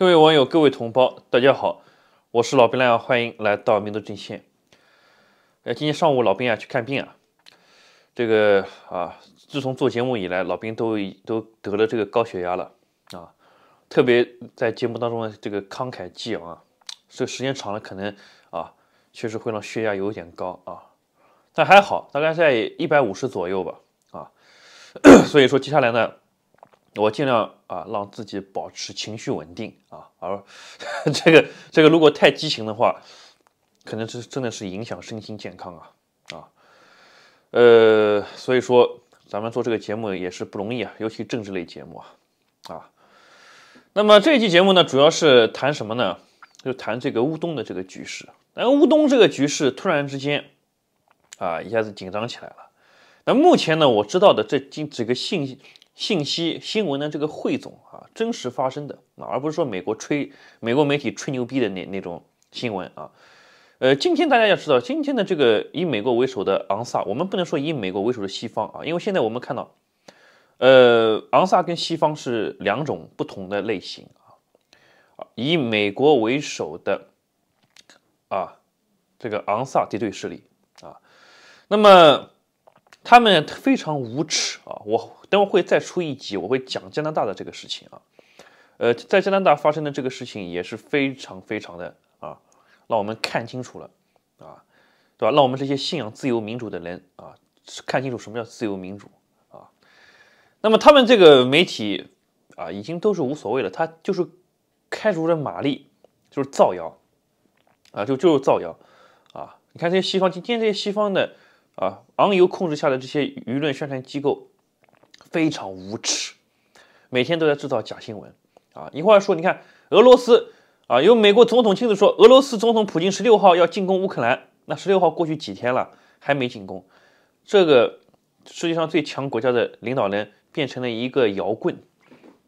各位网友，各位同胞，大家好，我是老兵亮，欢迎来到民族阵线。呃，今天上午老兵啊去看病啊，这个啊，自从做节目以来，老兵都都得了这个高血压了啊，特别在节目当中的这个慷慨激昂啊，这时间长了，可能啊确实会让血压有点高啊，但还好，大概在一百五十左右吧啊，所以说接下来呢。我尽量啊，让自己保持情绪稳定啊，而 这个这个如果太激情的话，可能是真的是影响身心健康啊啊，呃，所以说咱们做这个节目也是不容易啊，尤其政治类节目啊啊。那么这一期节目呢，主要是谈什么呢？就谈这个乌东的这个局势。但乌东这个局势突然之间啊，一下子紧张起来了。那目前呢，我知道的这今这个信信息新闻呢，这个汇总啊，真实发生的啊，而不是说美国吹美国媒体吹牛逼的那那种新闻啊。呃，今天大家要知道，今天的这个以美国为首的昂萨，我们不能说以美国为首的西方啊，因为现在我们看到，呃，昂萨跟西方是两种不同的类型啊。以美国为首的啊，这个昂萨敌对势力啊，那么。他们非常无耻啊！我等会会再出一集，我会讲加拿大的这个事情啊。呃，在加拿大发生的这个事情也是非常非常的啊，让我们看清楚了啊，对吧？让我们这些信仰自由民主的人啊，看清楚什么叫自由民主啊。那么他们这个媒体啊，已经都是无所谓了，他就是开除了玛丽，就是造谣啊，就就是造谣啊！你看这些西方，今天这些西方的。啊，昂油控制下的这些舆论宣传机构非常无耻，每天都在制造假新闻啊！一会儿说你看俄罗斯啊，有美国总统亲自说俄罗斯总统普京十六号要进攻乌克兰，那十六号过去几天了，还没进攻。这个世界上最强国家的领导人变成了一个摇滚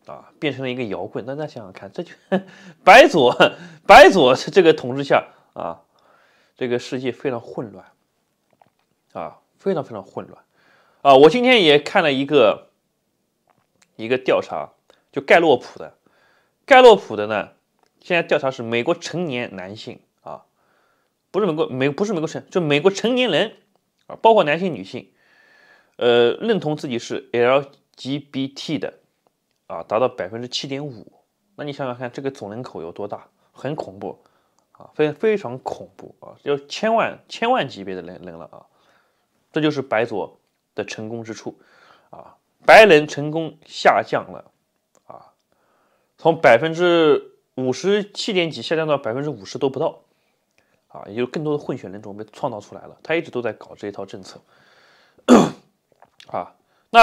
啊，变成了一个摇滚。那大家想想看，这就白左白左这个统治下啊，这个世界非常混乱。啊，非常非常混乱，啊！我今天也看了一个一个调查，就盖洛普的，盖洛普的呢，现在调查是美国成年男性啊，不是美国美不是美国成，就美国成年人啊，包括男性女性，呃，认同自己是 LGBT 的啊，达到百分之七点五。那你想想看，这个总人口有多大？很恐怖啊，非非常恐怖啊，要千万千万级别的人人了啊！这就是白左的成功之处啊，白人成功下降了啊，从百分之五十七点几下降到百分之五十都不到啊，也就更多的混血人种被创造出来了。他一直都在搞这一套政策 啊，那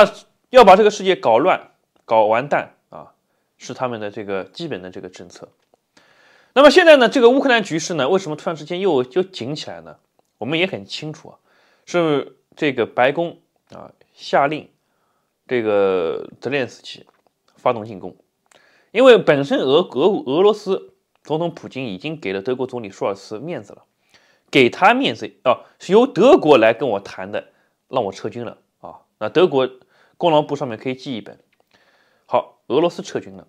要把这个世界搞乱、搞完蛋啊，是他们的这个基本的这个政策。那么现在呢，这个乌克兰局势呢，为什么突然之间又又紧起来呢？我们也很清楚啊，是。这个白宫啊下令，这个泽连斯基发动进攻，因为本身俄俄俄罗斯总统普京已经给了德国总理舒尔茨面子了，给他面子啊，是由德国来跟我谈的，让我撤军了啊，那德国功劳簿上面可以记一本。好，俄罗斯撤军了，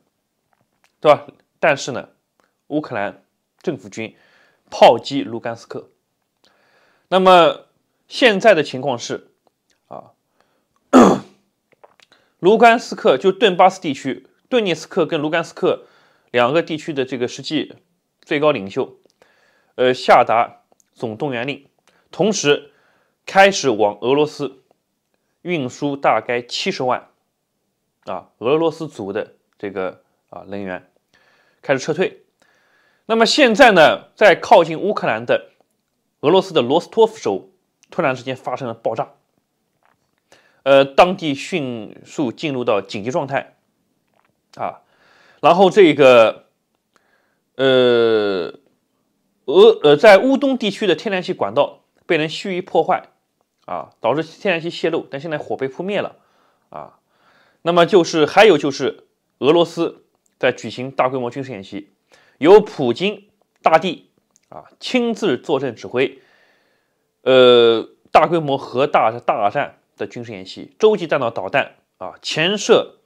对吧？但是呢，乌克兰政府军炮击卢甘斯克，那么。现在的情况是，啊，卢甘斯克就顿巴斯地区，顿涅斯克跟卢甘斯克两个地区的这个实际最高领袖，呃，下达总动员令，同时开始往俄罗斯运输大概七十万，啊，俄罗斯族的这个啊人员，开始撤退。那么现在呢，在靠近乌克兰的俄罗斯的罗斯托夫州。突然之间发生了爆炸，呃，当地迅速进入到紧急状态，啊，然后这个，呃，俄呃在乌东地区的天然气管道被人蓄意破坏，啊，导致天然气泄漏，但现在火被扑灭了，啊，那么就是还有就是俄罗斯在举行大规模军事演习，由普京大帝啊亲自坐镇指挥。呃，大规模核大大战的军事演习，洲际弹道导弹啊，潜射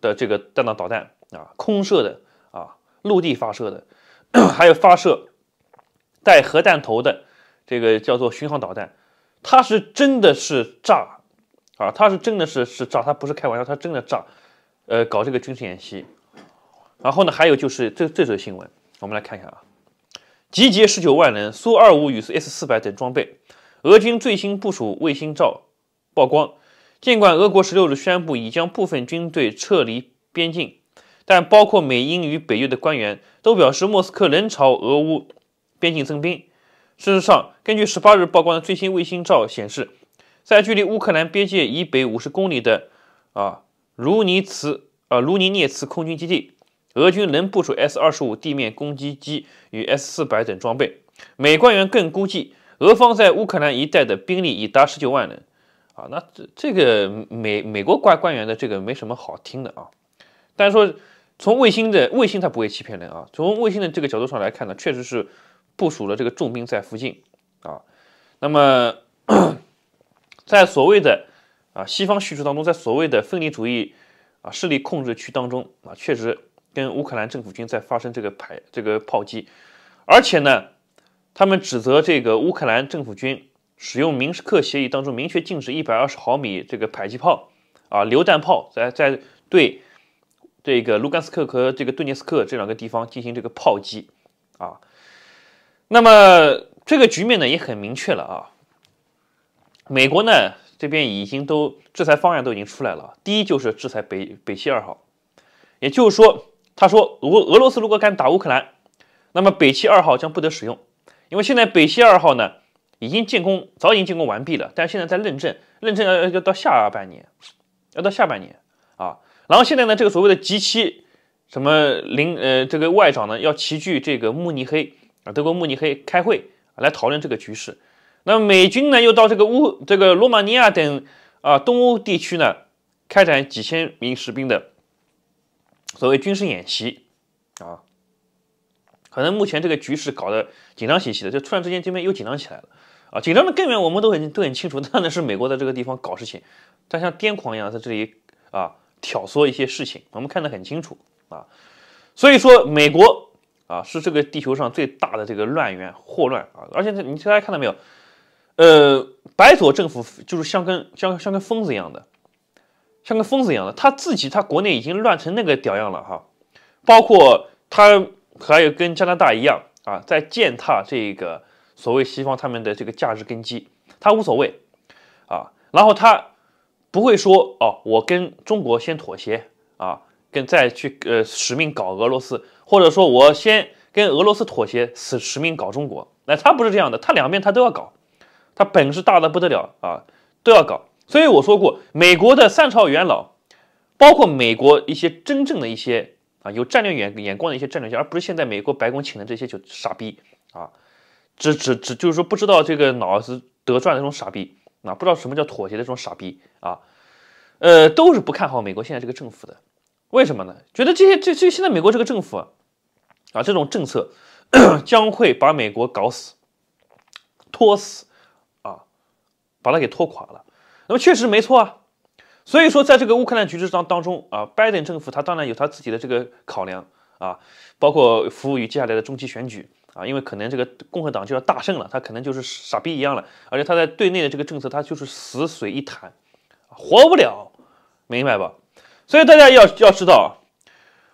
的这个弹道导弹啊，空射的啊，陆地发射的，还有发射带核弹头的这个叫做巡航导弹，它是真的是炸啊，它是真的是是炸，它不是开玩笑，它真的炸。呃，搞这个军事演习，然后呢，还有就是这这则新闻，我们来看一下啊，集结十九万人，苏二五与 S 四百等装备。俄军最新部署卫星照曝光。尽管俄国十六日宣布已将部分军队撤离边境，但包括美英与北约的官员都表示，莫斯科仍朝俄乌边境增兵。事实上，根据十八日曝光的最新卫星照显示，在距离乌克兰边界以北五十公里的啊卢尼茨啊卢尼涅茨空军基地，俄军仍部署 S 二十五地面攻击机与 S 四百等装备。美官员更估计。俄方在乌克兰一带的兵力已达十九万人，啊，那这这个美美国官官员的这个没什么好听的啊，但是说从卫星的卫星它不会欺骗人啊，从卫星的这个角度上来看呢，确实是部署了这个重兵在附近啊。那么在所谓的啊西方叙述当中，在所谓的分离主义啊势力控制区当中啊，确实跟乌克兰政府军在发生这个排这个炮击，而且呢。他们指责这个乌克兰政府军使用《明斯克协议》当中明确禁止一百二十毫米这个迫击炮、啊榴弹炮，在在对这个卢甘斯克和这个顿涅斯克这两个地方进行这个炮击啊。那么这个局面呢也很明确了啊。美国呢这边已经都制裁方案都已经出来了，第一就是制裁北北溪二号，也就是说，他说俄俄罗斯如果敢打乌克兰，那么北溪二号将不得使用。因为现在北溪二号呢，已经建工，早已经建工完毕了。但是现在在认证，认证要要到下半年，要到下半年啊。然后现在呢，这个所谓的极七什么零呃这个外长呢，要齐聚这个慕尼黑啊，德国慕尼黑开会来讨论这个局势。那么美军呢，又到这个乌这个罗马尼亚等啊东欧地区呢，开展几千名士兵的所谓军事演习。可能目前这个局势搞得紧张兮兮的，就突然之间这边又紧张起来了啊！紧张的根源我们都很都很清楚，当然是美国在这个地方搞事情，他像癫狂一样在这里啊挑唆一些事情，我们看得很清楚啊！所以说，美国啊是这个地球上最大的这个乱源祸乱啊！而且你大家看到没有？呃，白左政府就是像跟像像跟疯子一样的，像个疯子一样的，他自己他国内已经乱成那个屌样了哈，包括他。还有跟加拿大一样啊，在践踏这个所谓西方他们的这个价值根基，他无所谓啊，然后他不会说哦，我跟中国先妥协啊，跟再去呃使命搞俄罗斯，或者说我先跟俄罗斯妥协，使使命搞中国，那他不是这样的，他两边他都要搞，他本事大的不得了啊，都要搞。所以我说过，美国的三朝元老，包括美国一些真正的一些。啊，有战略眼眼光的一些战略家，而不是现在美国白宫请的这些就傻逼啊！只只只就是说不知道这个脑子得转的这种傻逼啊，不知道什么叫妥协的这种傻逼啊，呃，都是不看好美国现在这个政府的。为什么呢？觉得这些这这现在美国这个政府啊，这种政策将会把美国搞死、拖死啊，把它给拖垮了。那么确实没错啊。所以说，在这个乌克兰局势当当中啊，拜登政府他当然有他自己的这个考量啊，包括服务于接下来的中期选举啊，因为可能这个共和党就要大胜了，他可能就是傻逼一样了，而且他在对内的这个政策他就是死水一潭，活不了，明白吧？所以大家要要知道，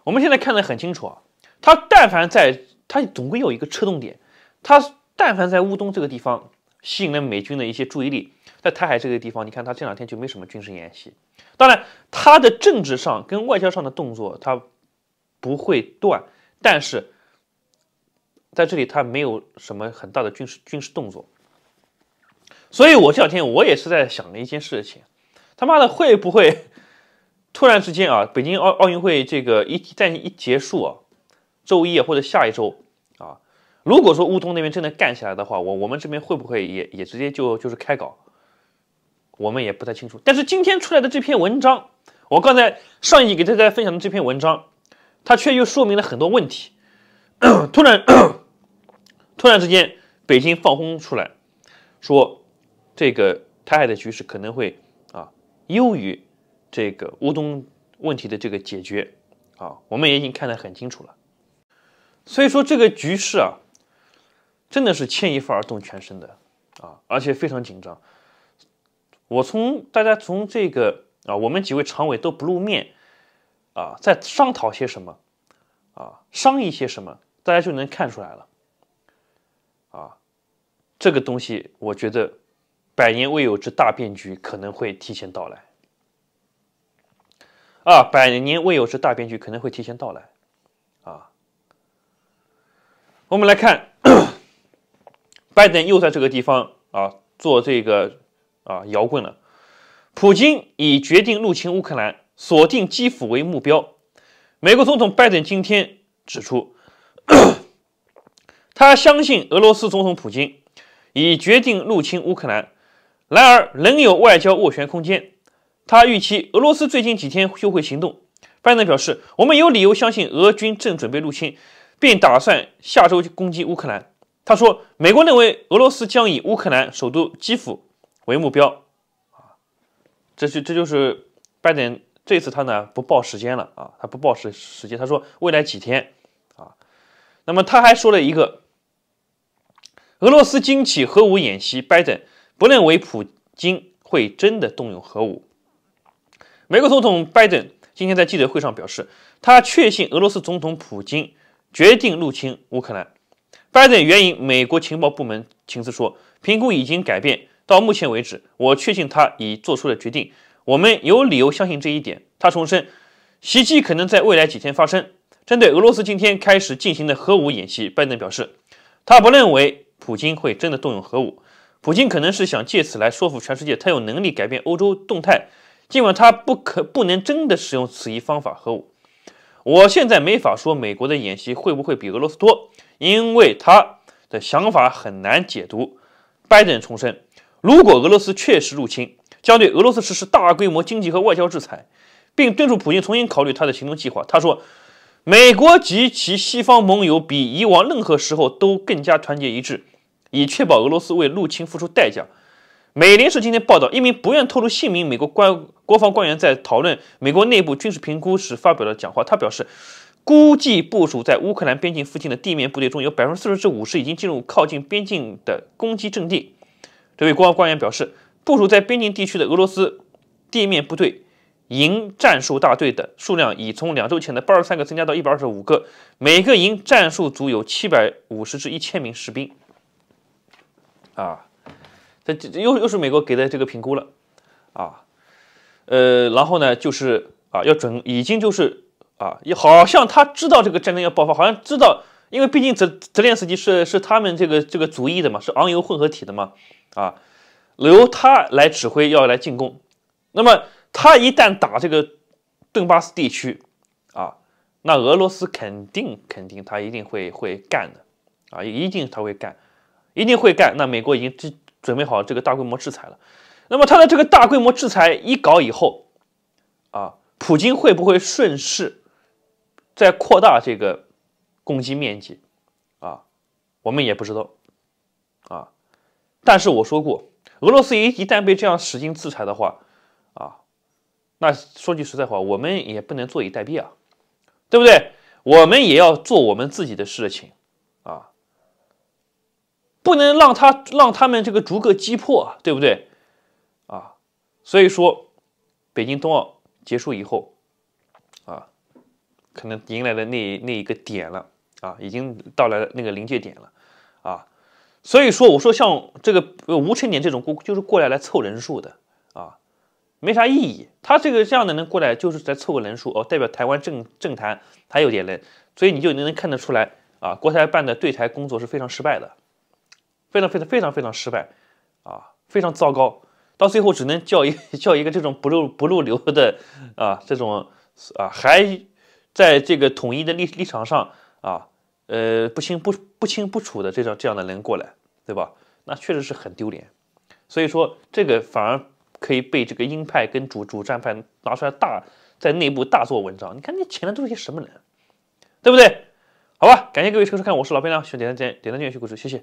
我们现在看得很清楚啊，他但凡在，他总归有一个侧动点，他但凡在乌东这个地方。吸引了美军的一些注意力，在台海这个地方，你看他这两天就没什么军事演习。当然，他的政治上跟外交上的动作他不会断，但是在这里他没有什么很大的军事军事动作。所以，我这两天我也是在想的一件事情：他妈的会不会突然之间啊，北京奥奥运会这个一在一结束啊，周一或者下一周。如果说乌东那边真的干起来的话，我我们这边会不会也也直接就就是开搞？我们也不太清楚。但是今天出来的这篇文章，我刚才上一集给大家分享的这篇文章，它却又说明了很多问题。突然，突然之间，北京放风出来，说这个台海的局势可能会啊优于这个乌东问题的这个解决啊，我们也已经看得很清楚了。所以说这个局势啊。真的是牵一发而动全身的啊，而且非常紧张。我从大家从这个啊，我们几位常委都不露面啊，在商讨些什么啊，商议些什么，大家就能看出来了。啊，这个东西我觉得，百年未有之大变局可能会提前到来。啊，百年未有之大变局可能会提前到来。啊，我们来看。拜登又在这个地方啊做这个啊摇滚了。普京已决定入侵乌克兰，锁定基辅为目标。美国总统拜登今天指出，他相信俄罗斯总统普京已决定入侵乌克兰，然而仍有外交斡旋空间。他预期俄罗斯最近几天就会行动。拜登表示，我们有理由相信俄军正准备入侵，并打算下周攻击乌克兰。他说，美国认为俄罗斯将以乌克兰首都基辅为目标啊，这是这就是拜登这次他呢不报时间了啊，他不报时时间，他说未来几天啊，那么他还说了一个俄罗斯惊起核武演习，拜登不认为普京会真的动用核武。美国总统拜登今天在记者会上表示，他确信俄罗斯总统普京决定入侵乌克兰。拜登援引美国情报部门情资说，评估已经改变。到目前为止，我确信他已做出了决定。我们有理由相信这一点。他重申，袭击可能在未来几天发生。针对俄罗斯今天开始进行的核武演习，拜登表示，他不认为普京会真的动用核武。普京可能是想借此来说服全世界，他有能力改变欧洲动态，尽管他不可不能真的使用此一方法核武。我现在没法说美国的演习会不会比俄罗斯多。因为他的想法很难解读。拜登重申，如果俄罗斯确实入侵，将对俄罗斯实施大规模经济和外交制裁，并敦促普京重新考虑他的行动计划。他说，美国及其西方盟友比以往任何时候都更加团结一致，以确保俄罗斯为入侵付出代价。美联社今天报道，一名不愿透露姓名美国官国防官员在讨论美国内部军事评估时发表了讲话。他表示。估计部署在乌克兰边境附近的地面部队中有百分之四十至五十已经进入靠近边境的攻击阵地。这位国防官员表示，部署在边境地区的俄罗斯地面部队营战术大队的数量已从两周前的八十三个增加到一百二十五个，每个营战术组有七百五十至一千名士兵。啊，这这又又是美国给的这个评估了，啊，呃，然后呢，就是啊，要准已经就是。啊，也好像他知道这个战争要爆发，好像知道，因为毕竟泽泽连斯基是是他们这个这个主裔的嘛，是昂油混合体的嘛，啊，由他来指挥要来进攻，那么他一旦打这个顿巴斯地区，啊，那俄罗斯肯定肯定他一定会会干的，啊，一定他会干，一定会干，那美国已经准准备好这个大规模制裁了，那么他的这个大规模制裁一搞以后，啊，普京会不会顺势？在扩大这个攻击面积，啊，我们也不知道，啊，但是我说过，俄罗斯一一旦被这样使劲制裁的话，啊，那说句实在话，我们也不能坐以待毙啊，对不对？我们也要做我们自己的事情，啊，不能让他让他们这个逐个击破，对不对？啊，所以说，北京冬奥结束以后。可能迎来的那那一个点了啊，已经到了那个临界点了啊，所以说我说像这个吴成典这种过就是过来来凑人数的啊，没啥意义。他这个这样的能过来就是在凑个人数哦，代表台湾政政坛他有点人，所以你就能看得出来啊，国台办的对台工作是非常失败的，非常非常非常非常失败啊，非常糟糕，到最后只能叫一 叫一个这种不入不入流的啊，这种啊还。在这个统一的立立场上啊，呃不清不不清不楚的这样这样的人过来，对吧？那确实是很丢脸。所以说，这个反而可以被这个鹰派跟主主战派拿出来大在内部大做文章。你看，你请的都是些什么人，对不对？好吧，感谢各位收看，我是老漂亮，喜欢点赞点点赞，点关注，谢谢。